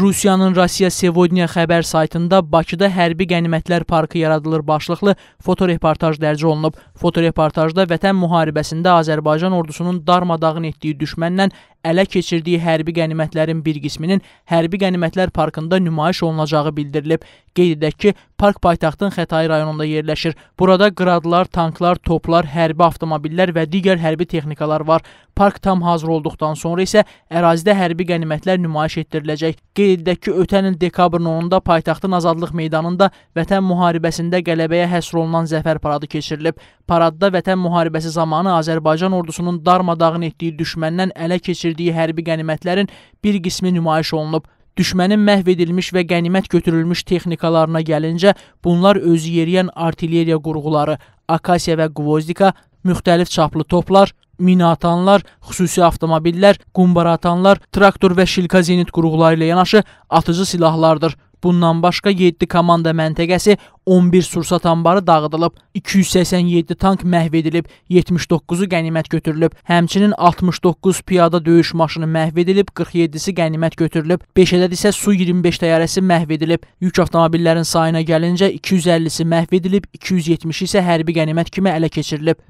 Rusiyanın Rusiya Sevodinya xəbər saytında Bakıda hərbi qənimətlər parkı yaradılır başlıqlı fotoreportaj dərc olunub. Fotoreportajda Vətən müharibəsində Azərbaycan ordusunun darmadağın etdiyi düşmənlə ələ keçirdiyi hərbi qənimətlərin bir qisminin hərbi qənimətlər parkında nümayiş olunacağı bildirilib. Qeyd edək ki, park paytaxtın Xətai rayonunda yerləşir. Burada qradlar, tanklar, toplar, hərbi avtomobillər və digər hərbi texnikalar var. Park tam hazır olduqdan sonra isə ərazidə hərbi qənimətlər nümayiş etdiriləcək. Qeyd edək ki, ötən il dekabrın 10-da paytaxtın Azadlıq meydanında Vətən müharibəsində qələbəyə həsr olunan zəfər paradı keçirilib. Paradda Vətən müharibəsi zamanı Azərbaycan ordusunun darmadağın etdiyi düşməndən ələ keçirilib edildiyi hərbi qənimətlərin bir qismi nümayiş olunub. Düşmənin məhv edilmiş və qənimət götürülmüş texnikalarına gəlincə, bunlar özü yeriyən artilleriya qurğuları, akasiya və qvozdika, müxtəlif çaplı toplar, mina atanlar, xüsusi avtomobillər, qumbara atanlar, traktor və şilka zenit qurğuları ilə yanaşı atıcı silahlardır. Bundan başqa 7 komanda məntəqəsi, 11 sursat anbarı dağıdılıb, 287 tank məhv edilib, 79-u qənimət götürülüb. Həmçinin 69 piyada döyüş maşını məhv edilib, 47-si qənimət götürülüb. 5 ədəd isə Su-25 təyyarəsi məhv edilib. Yük avtomobillərin sayına gəlincə 250-si məhv edilib, 270-i isə hərbi qənimət kimi ələ keçirilib.